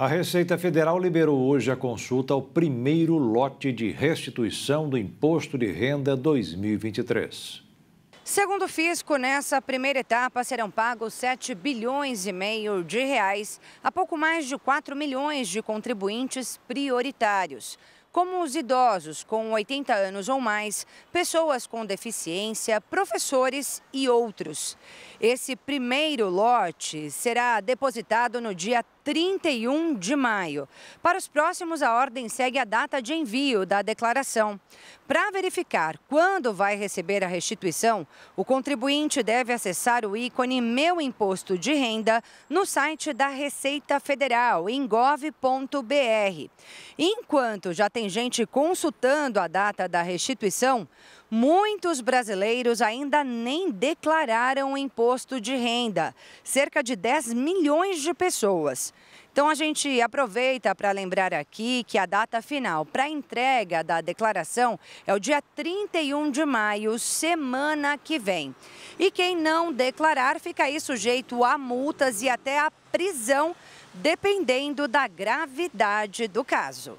A Receita Federal liberou hoje a consulta ao primeiro lote de restituição do Imposto de Renda 2023. Segundo o Fisco, nessa primeira etapa serão pagos 7 bilhões e meio de reais a pouco mais de 4 milhões de contribuintes prioritários como os idosos com 80 anos ou mais, pessoas com deficiência, professores e outros. Esse primeiro lote será depositado no dia 31 de maio. Para os próximos, a ordem segue a data de envio da declaração. Para verificar quando vai receber a restituição, o contribuinte deve acessar o ícone Meu Imposto de Renda no site da Receita Federal, em gov.br. Enquanto já tem tem gente consultando a data da restituição, muitos brasileiros ainda nem declararam o imposto de renda, cerca de 10 milhões de pessoas. Então a gente aproveita para lembrar aqui que a data final para entrega da declaração é o dia 31 de maio, semana que vem. E quem não declarar fica aí sujeito a multas e até a prisão, dependendo da gravidade do caso.